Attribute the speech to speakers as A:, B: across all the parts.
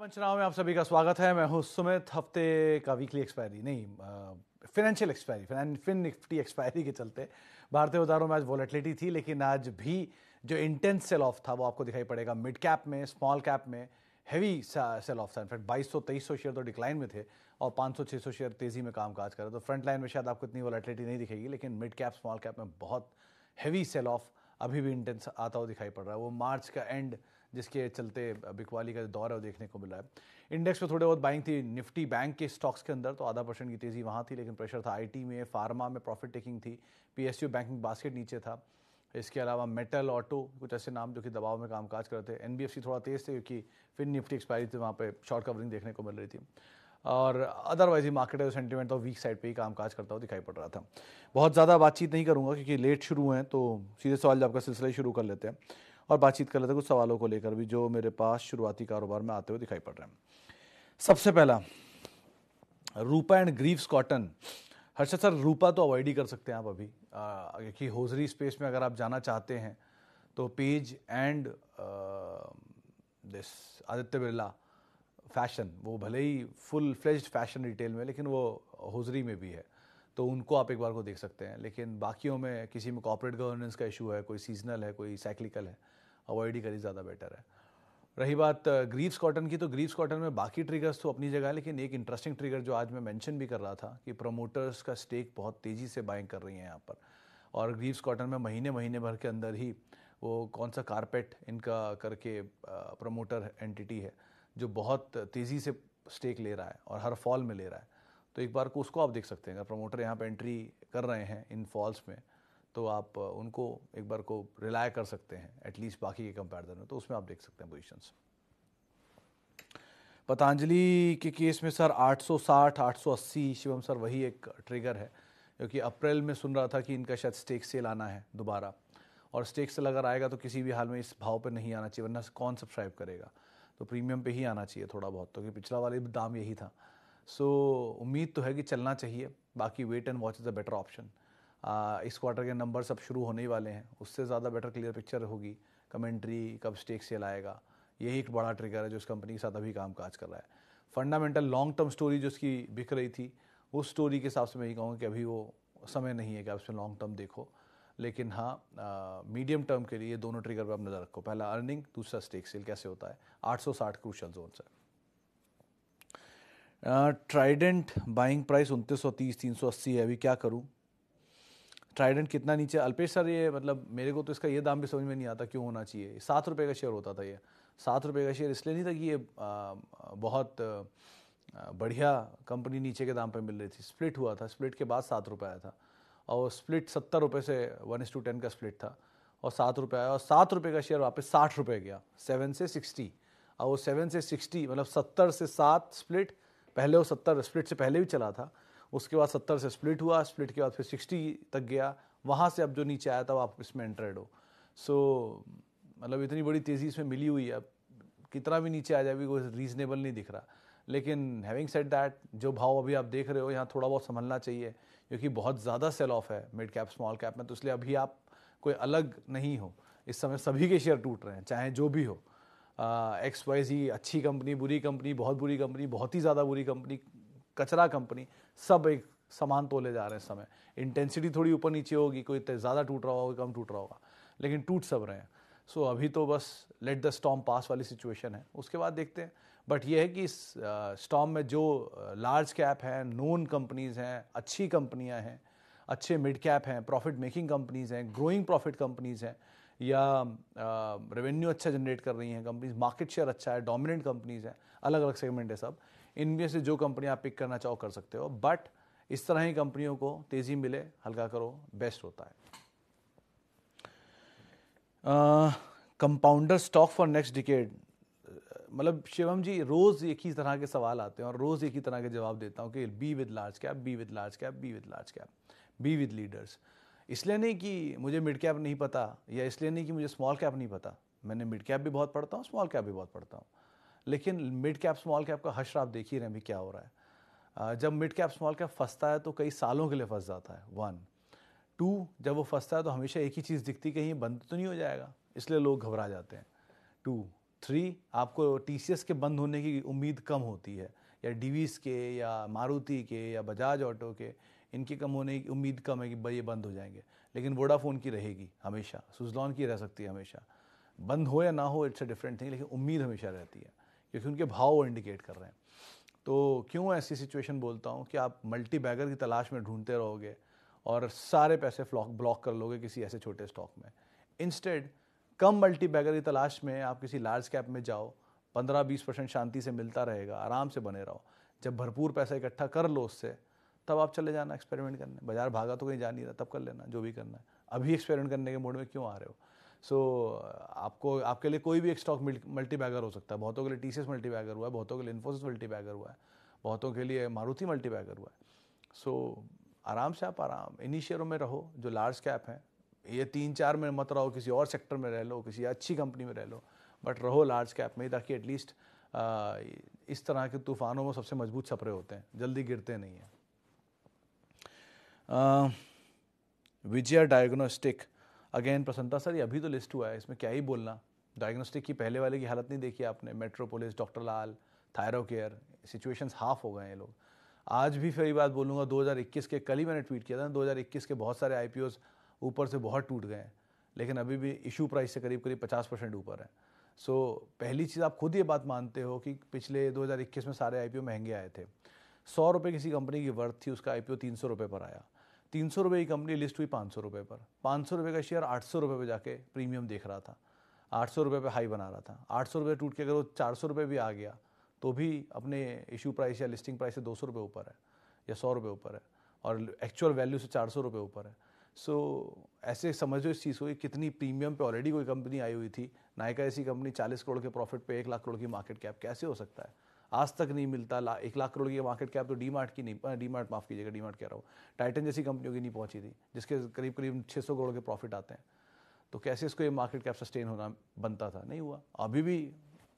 A: पंचनाव में आप सभी का स्वागत है मैं हूँ सुमित हफ्ते का वीकली एक्सपायरी नहीं financial expiry fin Nifty expiry के चलते भारतीय बाजारों में आज वॉलेटिलिटी थी लेकिन आज भी जो इंटेंस सेल ऑफ था वो आपको दिखाई पड़ेगा मिड कैप में स्मॉल कैप में हैवी सेल ऑफ था इनफैक्ट बाईस सौ तेईस सौ शेयर तो डिक्लाइन में थे और पाँच सौ छः सौ शेयर तेज़ी में काम काज कर रहे तो फ्रंट लाइन में शायद आपको इतनी वॉलेटिलिटी नहीं दिखेगी लेकिन मिड कैप स्मॉल कैप में बहुत हैवी सेल ऑफ अभी भी इंटेंस आता हुआ दिखाई पड़ रहा है वो मार्च का एंड जिसके चलते बिकवाली का दौर है देखने को मिला है इंडेक्स में थोड़े बहुत बाइंग थी निफ्टी बैंक के स्टॉक्स के अंदर तो आधा परसेंट की तेज़ी वहाँ थी लेकिन प्रेशर था आईटी में फार्मा में प्रॉफिट टेकिंग थी पीएसयू बैंकिंग बास्केट नीचे था इसके अलावा मेटल ऑटो कुछ ऐसे नाम जो कि दबाव में कामकाज करते हैं एनबीएफसी थोड़ा तेज़ थे क्योंकि फिर निफ्टी एक्सपायरी थी वहाँ पर शॉर्ट कवरिंग देखने को मिल रही थी और अदरवाइज ही मार्केट है सेंटीमेंट तो वीक साइड तो पे ही कामकाज करता हुआ दिखाई पड़ रहा था बहुत ज़्यादा बातचीत नहीं करूँगा क्योंकि लेट शुरू हैं तो सीधे सवाल जब आपका सिलसिला शुरू कर लेते हैं और बातचीत कर लेते हैं कुछ सवालों को लेकर भी जो मेरे पास शुरुआती कारोबार में आते हुए दिखाई पड़ रहे हैं सबसे पहला Rupa and Greaves Cotton Harshad sir Rupa तो अवॉइड ही कर सकते हैं आप अभी क्योंकि होजरी स्पेस में अगर आप जाना चाहते हैं तो page and this Aditya Birla fashion वो भले ही फुल फ्लेज्ड फैशन रिटेल में लेकिन वो होजरी में भी है तो उनको आप एक बार को देख सकते हैं लेकिन बाकियों में किसी में कॉपरेट गवर्नेंस का इशू है कोई सीजनल है कोई साइक्लिकल है अवॉइड ही करी ज़्यादा बेटर है रही बात ग्रीव्स कॉटन की तो ग्रीव्स कॉटन में बाकी ट्रिगर्स तो अपनी जगह है लेकिन एक इंटरेस्टिंग ट्रिगर जो आज मैं मेंशन भी कर रहा था कि प्रमोटर्स का स्टेक बहुत तेज़ी से बाइंग कर रही हैं यहाँ पर और ग्रीव्स कॉटन में महीने महीने भर के अंदर ही वो कौन सा कारपेट इनका करके प्रमोटर एंटिटी है जो बहुत तेज़ी से स्टेक ले रहा है और हर फॉल में ले रहा है तो एक बार को उसको आप देख सकते हैं अगर प्रमोटर यहाँ पर एंट्री कर रहे हैं इन फॉल्स में तो आप उनको एक बार को रिलाय कर सकते हैं एटलीस्ट बाकी के कंपेरिजन में तो उसमें आप देख सकते हैं पोजीशंस पतंजलि के केस में सर 860 880 शिवम सर वही एक ट्रिगर है क्योंकि अप्रैल में सुन रहा था कि इनका शायद स्टेक सेल आना है दोबारा और स्टेक सेल अगर आएगा तो किसी भी हाल में इस भाव पर नहीं आना चाहिए वरना कौन सब्सक्राइब करेगा तो प्रीमियम पे ही आना चाहिए थोड़ा बहुत तो कि पिछला वाले दाम यही था सो so, उम्मीद तो है कि चलना चाहिए बाकी wait and watch is a better option इस क्वार्टर के नंबर सब शुरू होने ही वाले हैं उससे ज़्यादा बेटर क्लियर पिक्चर होगी कमेंट्री कब स्टेक सेल आएगा यही एक बड़ा ट्रिगर है जो इस कंपनी के साथ अभी काम काज कर रहा है फंडामेंटल लॉन्ग टर्म स्टोरी जो उसकी बिक रही थी उस स्टोरी के हिसाब से मैं यही कहूँगा कि अभी वो समय नहीं है कि आप उसमें लॉन्ग टर्म देखो लेकिन हाँ मीडियम टर्म के लिए दोनों ट्रिगर पर आप नज़र रखो पहला अर्निंग दूसरा स्टेक सेल कैसे होता है 860 क्रूशल जोन है ट्राइडेंट बाइंग प्राइस उनतीस सौ तीस तीन सौ अस्सी है अभी क्या करूं ट्राइडेंट कितना नीचे अल्पेश सर ये मतलब मेरे को तो इसका ये दाम भी समझ में नहीं आता क्यों होना चाहिए सात रुपये का शेयर होता था ये सात रुपये का शेयर इसलिए नहीं था कि ये बहुत बढ़िया कंपनी नीचे के दाम पर मिल रही थी स्प्लिट हुआ था स्प्लिट के बाद सात रुपये आया था और स्प्लिट सत्तर रुपये से वन एस टू टेन का स्प्लिट था और सात रुपये आया और सात रुपये का शेयर वापस साठ रुपये गया सेवन से सिक्सटी और वो सेवन से सिक्सटी मतलब सत्तर से सात स्प्लिट पहले वो सत्तर स्प्लिट से पहले भी चला था उसके बाद सत्तर से स्प्लिट हुआ स्प्लिट के बाद फिर सिक्सटी तक गया वहाँ से अब जो नीचे आया था वो आप इसमें एंट्रेड हो सो so, मतलब इतनी बड़ी तेज़ी इसमें मिली हुई है अब कितना भी नीचे आ जाए भी कोई रीज़नेबल नहीं दिख रहा लेकिन हैविंग सेट दैट जो भाव अभी आप देख रहे हो यहाँ थोड़ा बहुत संभलना चाहिए क्योंकि बहुत ज़्यादा सेल ऑफ है मिड कैप स्मॉल कैप में तो इसलिए अभी आप कोई अलग नहीं हो इस समय सभी के शेयर टूट रहे हैं चाहे जो भी हो एक्स वाई जी अच्छी कंपनी बुरी कंपनी बहुत बुरी कंपनी बहुत ही ज़्यादा बुरी कंपनी कचरा कंपनी सब एक समान तोले जा रहे हैं समय इंटेंसिटी थोड़ी ऊपर नीचे होगी कोई ज़्यादा टूट रहा होगा कम टूट रहा होगा लेकिन टूट सब रहे हैं सो so, अभी तो बस लेट द स्टॉम पास वाली सिचुएशन है उसके बाद देखते हैं बट ये है कि इस स्टॉम में जो लार्ज कैप हैं नोन कंपनीज़ हैं अच्छी कंपनियां हैं अच्छे मिड कैप हैं प्रॉफिट मेकिंग कंपनीज़ हैं ग्रोइंग प्रॉफिट कंपनीज़ हैं या रेवेन्यू अच्छा जनरेट कर रही हैं कंपनीज मार्केट शेयर अच्छा है डोमिनेंट कंपनीज हैं अलग अलग सेगमेंट है सब इनमें से जो कंपनी आप पिक करना चाहो कर सकते हो बट इस तरह ही कंपनियों को तेज़ी मिले हल्का करो बेस्ट होता है compounder stock for next decade मतलब शिवम जी रोज़ एक ही तरह के सवाल आते हैं और रोज़ एक ही तरह के जवाब देता हूँ कि be with large cap be with large cap be with large cap be with leaders इसलिए नहीं कि मुझे मिड कैप नहीं पता या इसलिए नहीं कि मुझे स्मॉल कैप नहीं पता मैंने मिड कैप भी बहुत पढ़ता हूँ स्मॉल कैप भी बहुत पढ़ता हूँ लेकिन मिड कैप स्मॉल कैप का हशर आप देख ही रहे हैं क्या हो रहा है जब मिड कैप स्मॉल कैप फंसता है तो कई सालों के लिए फंस जाता है वन टू जब वो फंसता है तो हमेशा एक ही चीज़ दिखती कहीं बंद तो नहीं हो जाएगा इसलिए लोग घबरा जाते हैं टू थ्री आपको टी के बंद होने की उम्मीद कम होती है या डी के या मारुति के या बजाज ऑटो के इनकी कम होने की उम्मीद कम है कि भाई ये बंद हो जाएंगे लेकिन वोडाफोन की रहेगी हमेशा सुजलॉन की रह सकती है हमेशा बंद हो या ना हो इट्स अ डिफरेंट थिंग लेकिन उम्मीद हमेशा रहती है क्योंकि उनके भाव वो इंडिकेट कर रहे हैं तो क्यों ऐसी सिचुएशन बोलता हूँ कि आप मल्टी बैगर की तलाश में ढूंढते रहोगे और सारे पैसे फ्लॉक ब्लॉक कर लोगे किसी ऐसे छोटे स्टॉक में इंस्टेड कम मल्टी बैगर की तलाश में आप किसी लार्ज कैप में जाओ पंद्रह बीस परसेंट शांति से मिलता रहेगा आराम से बने रहो जब भरपूर पैसा इकट्ठा कर लो उससे तब आप चले जाना एक्सपेरिमेंट करने बाजार भागा तो कहीं जा नहीं रहा तब कर लेना जो भी करना है अभी एक्सपेरिमेंट करने के मूड में क्यों आ रहे हो सो so, आपको आपके लिए कोई भी एक स्टॉक मल्टी बैगर हो सकता है बहुतों के लिए T C S multibagger हुआ है बहुतों के लिए इन्फोसिस मल्टी बैगर हुआ है बहुतों के लिए मारुति मल्टी बैगर हुआ है सो so, आराम से आप आराम इन्हीं शेयरों में रहो जो लार्ज कैप हैं ये तीन चार में मत रहो किसी और सेक्टर में रह लो किसी अच्छी कंपनी में रह लो बट रहो लार्ज कैप में ताकि एटलीस्ट इस तरह के तूफानों में सबसे मजबूत छपरे होते हैं जल्दी गिरते नहीं हैं विजया डायग्नोस्टिक अगेन प्रसन्नता सर ये अभी तो लिस्ट हुआ है इसमें क्या ही बोलना डायग्नोस्टिक की पहले वाले की हालत नहीं देखी आपने Metropolis doctor Lal Thyrocare situations half हो गए हैं लोग आज भी फिर बात बोलूँगा 2021 के कल ही मैंने ट्वीट किया था ना 2021 के बहुत सारे आई ऊपर से बहुत टूट गए हैं लेकिन अभी भी इशू प्राइस से करीब करीब पचास परसेंट ऊपर है सो so, पहली चीज़ आप खुद ये बात मानते हो कि पिछले 2021 में सारे आई महंगे आए थे सौ रुपये किसी कंपनी की वर्थ थी उसका आई पी ओ तीन सौ रुपये पर आया तीन सौ रुपये की कंपनी लिस्ट हुई पाँच सौ रुपये पर पाँच सौ रुपये का शेयर आठ सौ रुपये पर जाके प्रीमियम देख रहा था आठ सौ रुपये पर हाई बना रहा था आठ सौ रुपये टूट के अगर वो चार सौ रुपये भी आ गया तो भी अपने इशू प्राइस या लिस्टिंग प्राइस से दो सौ रुपये ऊपर है या सौ रुपये ऊपर है और एक्चुअल वैल्यू से चार सौ रुपये ऊपर है सो so, ऐसे समझो इस चीज़ को कि कितनी प्रीमियम पे ऑलरेडी कोई कंपनी आई हुई थी नायका ऐसी कंपनी 40 करोड़ के प्रॉफिट पे एक लाख करोड़ की मार्केट कैप कैसे हो सकता है आज तक नहीं मिलता ला, एक लाख करोड़ की मार्केट कैप तो डी मार्ट की नहीं डी मार्ट माफ़ कीजिएगा डी मार्ट कह रहा हूँ टाइटन जैसी कंपनियों की नहीं पहुँची थी जिसके करीब करीब छः सौ करोड़ के प्रॉफिट आते हैं तो कैसे इसको ये मार्केट कैप सस्टेन होना बनता था नहीं हुआ अभी भी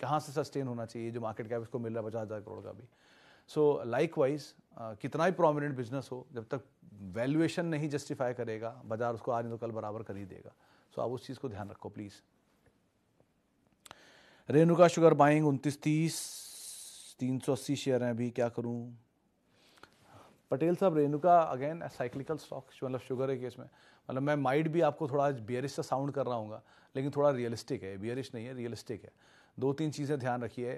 A: कहाँ से सस्टेन होना चाहिए जो मार्केट कैप इसको मिल रहा है पचास हज़ार करोड़ का भी सो लाइक वाइज कितना ही प्रोमिनेंट बिजनेस हो जब तक वैल्यूएशन नहीं जस्टिफाई करेगा बाजार उसको आज नहीं तो कल बराबर कर ही देगा सो आप उस चीज़ को ध्यान रखो प्लीज़ रेणुका शुगर बाइंग उनतीस तीस तीन सौ अस्सी शेयर हैं अभी क्या करूँ पटेल साहब रेणुका अगेन साइक्लिकल स्टॉक मतलब शुगर है केस में मतलब मैं माइड भी आपको थोड़ा बियरिश सा साउंड कर रहा हूँ लेकिन थोड़ा रियलिस्टिक है बियरिश नहीं है रियलिस्टिक है दो तीन चीज़ें ध्यान रखिए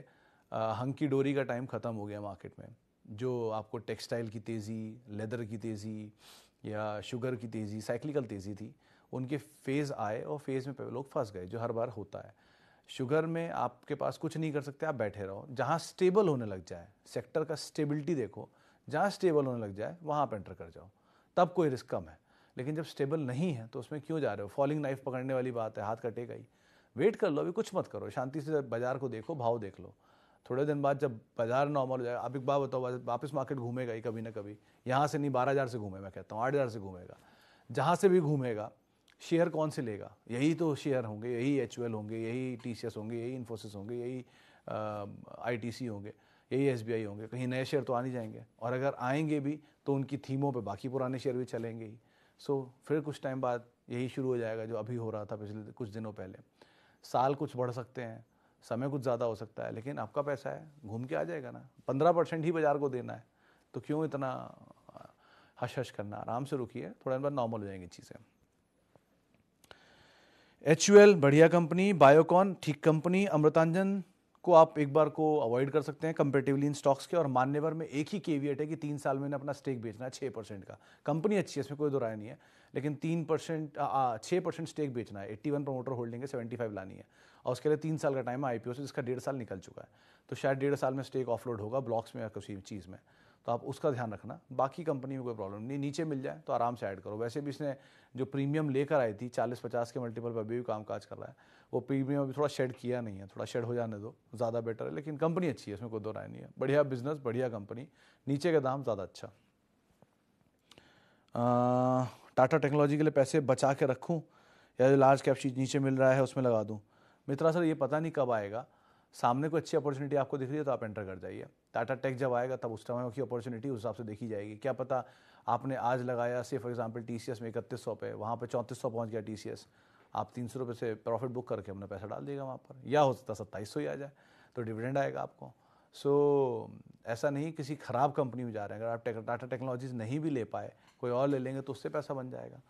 A: हंकी डोरी का टाइम ख़त्म हो गया मार्केट में जो आपको टेक्सटाइल की तेज़ी लेदर की तेज़ी या शुगर की तेज़ी साइक्लिकल तेज़ी थी उनके फेज़ आए और फेज़ में लोग फंस गए जो हर बार होता है शुगर में आपके पास कुछ नहीं कर सकते आप बैठे रहो जहाँ स्टेबल होने लग जाए सेक्टर का स्टेबिलिटी देखो जहाँ स्टेबल होने लग जाए वहाँ आप एंटर कर जाओ तब कोई रिस्क कम है लेकिन जब स्टेबल नहीं है तो उसमें क्यों जा रहे हो फॉलिंग नाइफ पकड़ने वाली बात है हाथ कटेगा ही वेट कर लो अभी कुछ मत करो शांति से बाजार को देखो भाव देख लो थोड़े दिन बाद जब बाजार नॉर्मल हो जाएगा आप एक बार बताओ वापस मार्केट घूमेगा ही कभी ना कभी यहाँ से नहीं बारह हज़ार से घूमे मैं कहता हूँ आठ हज़ार से घूमेगा जहाँ से भी घूमेगा शेयर कौन से लेगा यही तो शेयर होंगे यही एच होंगे यही टी होंगे यही इन्फोसिस होंगे यही आई होंगे यही एस होंगे कहीं नए शेयर तो आ नहीं जाएंगे और अगर आएंगे भी तो उनकी थीमों पे बाकी पुराने शेयर भी चलेंगे ही सो फिर कुछ टाइम बाद यही शुरू हो जाएगा जो अभी हो रहा था पिछले कुछ दिनों पहले साल कुछ बढ़ सकते हैं समय कुछ ज़्यादा हो सकता है लेकिन आपका पैसा है घूम के आ जाएगा ना पंद्रह परसेंट ही बाज़ार को देना है तो क्यों इतना हश हश करना आराम से रुकिए थोड़ा बहुत नॉर्मल हो जाएंगी चीज़ें एच बढ़िया कंपनी बायोकॉन ठीक कंपनी अमृतांजन को आप एक बार को अवॉइड कर सकते हैं कंपेटिवली इन स्टॉक्स के और मान्यवर में एक ही केवीएट है कि तीन साल में अपना स्टेक बेचना है छः परसेंट का कंपनी अच्छी है इसमें कोई दो राय नहीं है लेकिन तीन परसेंट छः परसेंट स्टेक बेचना है एट्टी वन प्रमोटर होल्डिंग है सेवेंटी फाइव लानी है और उसके लिए तीन साल का टाइम है आई पी ओ से जिसका डेढ़ साल निकल चुका है तो शायद डेढ़ साल में स्टेक ऑफलोड होगा ब्लॉक्स में या किसी चीज़ में तो आप उसका ध्यान रखना बाकी कंपनी में कोई प्रॉब्लम नहीं नीचे मिल जाए तो आराम से ऐड करो वैसे भी इसने जो प्रीमियम लेकर आई थी चालीस पचास के मल्टीपल पर अभी भी काम काज कर रहा है वो प्रीमियम अभी थोड़ा शेड किया नहीं है थोड़ा शेड हो जाने दो ज़्यादा बेटर है लेकिन कंपनी अच्छी है इसमें कोई दो राय नहीं है बढ़िया बिजनेस बढ़िया कंपनी नीचे का दाम ज़्यादा अच्छा टाटा टेक्नोलॉजी के लिए पैसे बचा के रखूँ या जो लार्ज कैप चीज नीचे मिल रहा है उसमें लगा दूँ मित्रा सर ये पता नहीं कब आएगा सामने को अच्छी अपॉर्चुनिटी आपको दिख रही है तो आप एंटर कर जाइए टाटा टेक जब आएगा तब उस टाइम की अपॉर्चुनिटी उस हिसाब से देखी जाएगी क्या पता आपने आज लगाया से फॉर एग्जाम्पल टी में इकतीस सौ पे वहाँ पर चौंतीस सौ पहुँच गया टी आप तीन सौ रुपये से प्रॉफिट बुक करके अपना पैसा डाल देगा वहाँ पर या हो सकता सत्ताईस सौ ही आ जाए तो डिविडेंड आएगा आपको सो so, ऐसा नहीं किसी ख़राब कंपनी में जा रहे हैं अगर आप टेक, टाटा टेक्नोलॉजीज़ नहीं भी ले पाए कोई और ले लेंगे तो उससे पैसा बन जाएगा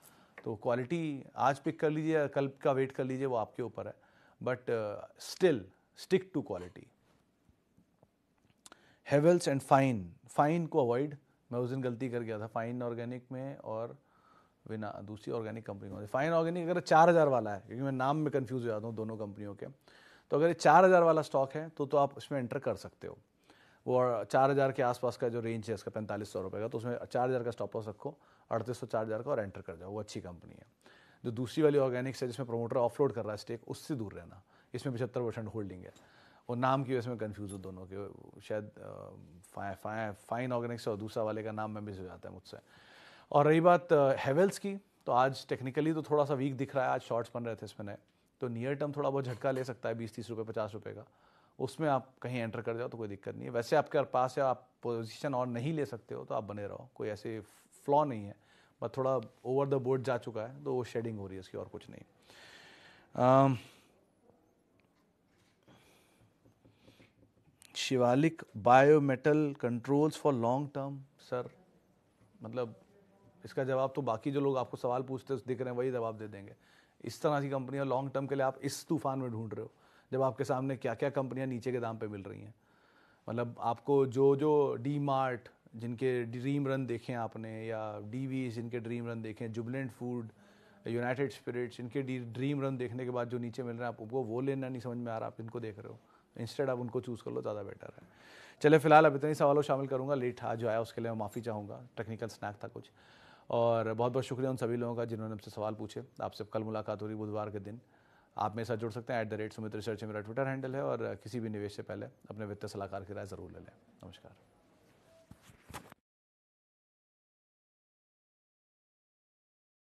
A: तो क्वालिटी आज पिक कर लीजिए कल का वेट कर लीजिए वो आपके ऊपर है but still uh, stick to quality Havells and fine fine को अवॉइड मैं उस दिन गलती कर गया था फाइन ऑर्गेनिक में और बिना दूसरी ऑर्गेनिक कंपनी में फाइन ऑर्गेनिक अगर चार हज़ार वाला है क्योंकि मैं नाम में कन्फ्यूज़ हो जाता हूँ दोनों कंपनियों के तो अगर ये चार हज़ार वाला स्टॉक है तो तो आप उसमें एंटर कर सकते हो वो चार हज़ार के आसपास का जो रेंज है इसका पैंतालीस सौ रुपये का तो उसमें चार हज़ार का स्टॉप लॉस रखो अड़तीस सौ चार हज़ार का और एंटर कर जाओ वो अच्छी कंपनी है जो दूसरी वाली ऑर्गेनिक्स है जिसमें प्रोमोटर ऑफलोड कर रहा है स्टेक उससे दूर रहना इसमें पचहत्तर परसेंट होल्डिंग है और नाम की वजह से मैं कन्फ्यूज़ हूँ दोनों के शायद फाइन ऑर्गेनिक्स और दूसरा वाले का नाम मैं मिस हो जाता है मुझसे और रही बात हेवेल्स की तो आज टेक्निकली तो थोड़ा सा वीक दिख रहा है आज शॉर्ट्स बन रहे थे इसमें नए तो नियर टर्म थोड़ा बहुत झटका ले सकता है बीस तीस रुपये पचास रुपये का उसमें आप कहीं एंटर कर जाओ तो कोई दिक्कत नहीं है वैसे आपके पास या आप पोजीशन और नहीं ले सकते हो तो आप बने रहो कोई ऐसे फ्लॉ नहीं है बट थोड़ा ओवर द बोर्ड जा चुका है तो वो शेडिंग हो रही है उसकी और कुछ नहीं Shivalik bimetal controls for long term sir मतलब इसका जवाब तो बाकी जो लोग आपको सवाल पूछते दिख रहे हैं वही जवाब दे देंगे इस तरह की कंपनियां लॉन्ग टर्म के लिए आप इस तूफान में ढूंढ रहे हो जब आपके सामने क्या क्या कंपनियां नीचे के दाम पे मिल रही हैं मतलब आपको जो जो डी मार्ट जिनके ड्रीम रन देखें आपने या डी वी जिनके ड्रीम रन देखें जुबलेंट फूड यूनाइटेड स्पिरिट्स इनके ड्रीम रन देखने के बाद जो नीचे मिल रहे हैं आपको वो लेना नहीं समझ में आ रहा आप इनको देख रहे हो इंस्टेड आप उनको चूज़ कर लो ज़्यादा बेटर है चले फिलहाल अब इतने सवालों शामिल करूँगा लेट आज जो आया उसके लिए मैं माफ़ी चाहूँगा टेक्निकल स्नैक था कुछ और बहुत बहुत शुक्रिया उन सभी लोगों का जिन्होंने हमसे सवाल पूछे आपसे कल मुलाकात हो रही बुधवार के दिन आप मेरे साथ जुड़ सकते हैं at the rate Sumit research मेरा ट्विटर हैंडल है और किसी भी निवेश से पहले अपने वित्तीय सलाहकार की राय ज़रूर ले लें नमस्कार